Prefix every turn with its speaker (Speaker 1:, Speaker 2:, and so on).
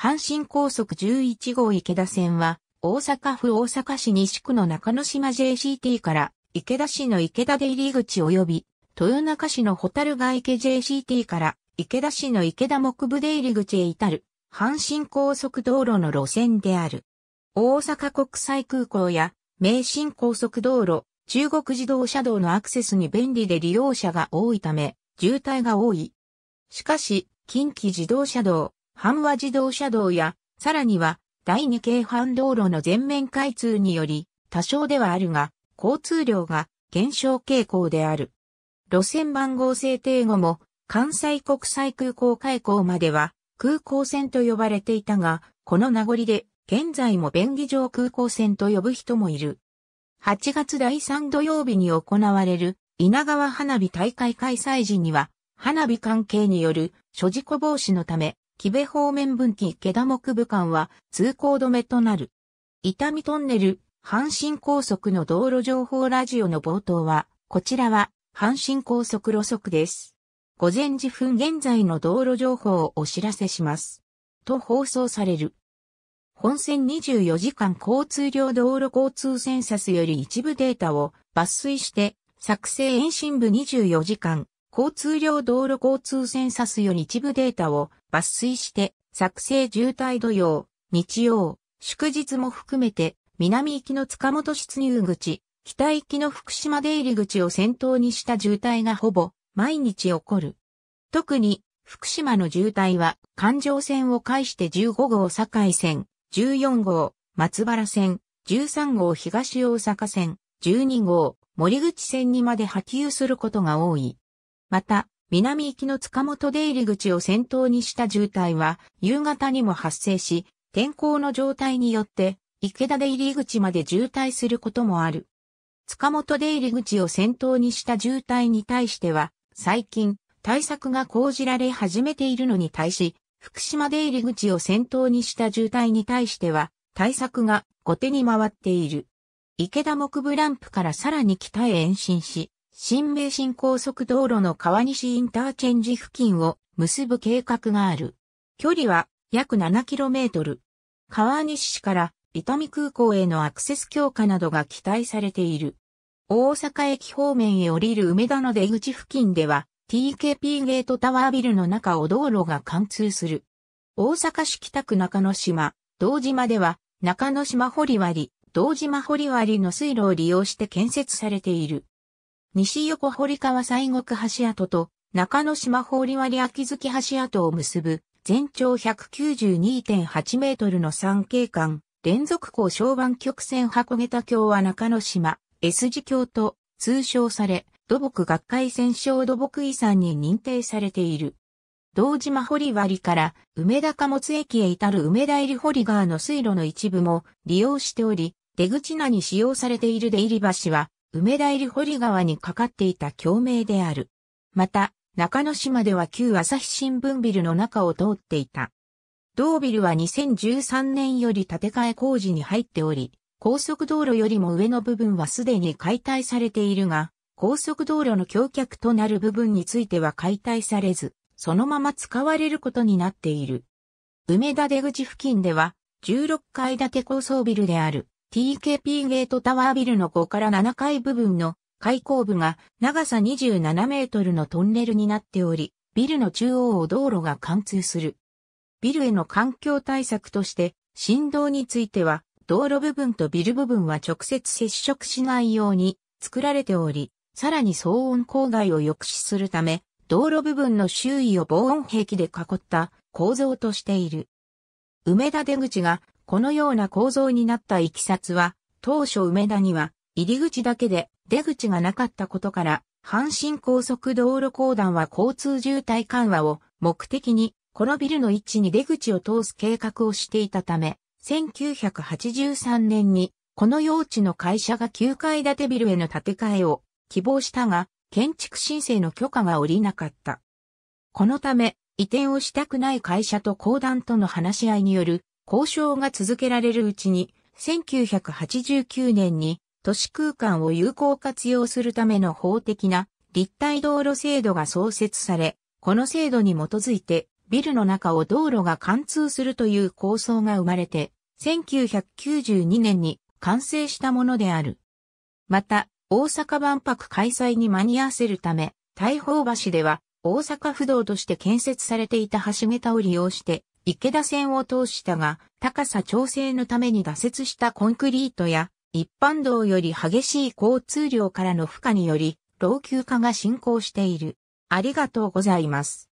Speaker 1: 阪神高速11号池田線は、大阪府大阪市西区の中之島 JCT から池田市の池田出入り口及び豊中市のホタル池 JCT から池田市の池田木部出入り口へ至る阪神高速道路の路線である。大阪国際空港や名神高速道路、中国自動車道のアクセスに便利で利用者が多いため渋滞が多い。しかし、近畿自動車道、阪和自動車道や、さらには、第二京阪道路の全面開通により、多少ではあるが、交通量が減少傾向である。路線番号制定後も、関西国際空港開港までは、空港線と呼ばれていたが、この名残で、現在も便宜上空港線と呼ぶ人もいる。8月第3土曜日に行われる稲川花火大会開催時には、花火関係による諸事故防止のため、木部方面分岐池田木部間は通行止めとなる。伊丹トンネル、阪神高速の道路情報ラジオの冒頭は、こちらは阪神高速路側です。午前時分現在の道路情報をお知らせします。と放送される。本線24時間交通量道路交通センサスより一部データを抜粋して、作成延伸部24時間交通量道路交通センサスより一部データを抜粋して作成渋滞土曜、日曜、祝日も含めて南行きの塚本出入口、北行きの福島出入り口を先頭にした渋滞がほぼ毎日起こる。特に福島の渋滞は環状線を介して15号境線、14号、松原線、13号東大阪線、12号、森口線にまで波及することが多い。また、南行きの塚本出入り口を先頭にした渋滞は、夕方にも発生し、天候の状態によって、池田出入り口まで渋滞することもある。塚本出入り口を先頭にした渋滞に対しては、最近、対策が講じられ始めているのに対し、福島出入り口を先頭にした渋滞に対しては、対策が後手に回っている。池田木ブランプからさらに北へ延伸し、新名神高速道路の川西インターチェンジ付近を結ぶ計画がある。距離は約 7km。川西市から伊丹空港へのアクセス強化などが期待されている。大阪駅方面へ降りる梅田の出口付近では TKP ゲートタワービルの中を道路が貫通する。大阪市北区中野島、道島では中野島堀割、道島堀割の水路を利用して建設されている。西横堀川西国橋跡と中之島堀割秋月橋跡を結ぶ全長192.8メートルの三景間連続港小湾曲線箱下橋は中之島 S 字橋と通称され土木学会戦勝土木遺産に認定されている。道島堀割から梅田貨物駅へ至る梅田入堀川の水路の一部も利用しており、出口名に使用されている出入り橋は梅田入堀川にかかっていた橋名である。また、中野島では旧朝日新聞ビルの中を通っていた。同ビルは2013年より建て替え工事に入っており、高速道路よりも上の部分はすでに解体されているが、高速道路の橋脚となる部分については解体されず、そのまま使われることになっている。梅田出口付近では、16階建て高層ビルである TKP ゲートタワービルの5から7階部分の開口部が長さ27メートルのトンネルになっており、ビルの中央を道路が貫通する。ビルへの環境対策として、振動については、道路部分とビル部分は直接接触しないように作られており、さらに騒音郊外を抑止するため、道路部分の周囲を防音壁で囲った構造としている。梅田出口がこのような構造になったいきさつは、当初梅田には入り口だけで出口がなかったことから、阪神高速道路公団は交通渋滞緩和を目的に、このビルの位置に出口を通す計画をしていたため、1983年にこの用地の会社が9階建てビルへの建て替えを希望したが、建築申請の許可が下りなかった。このため、移転をしたくない会社と公団との話し合いによる交渉が続けられるうちに、1989年に都市空間を有効活用するための法的な立体道路制度が創設され、この制度に基づいてビルの中を道路が貫通するという構想が生まれて、1992年に完成したものである。また、大阪万博開催に間に合わせるため、大宝橋では大阪府道として建設されていた橋桁を利用して池田線を通したが、高さ調整のために挫折したコンクリートや、一般道より激しい交通量からの負荷により、老朽化が進行している。ありがとうございます。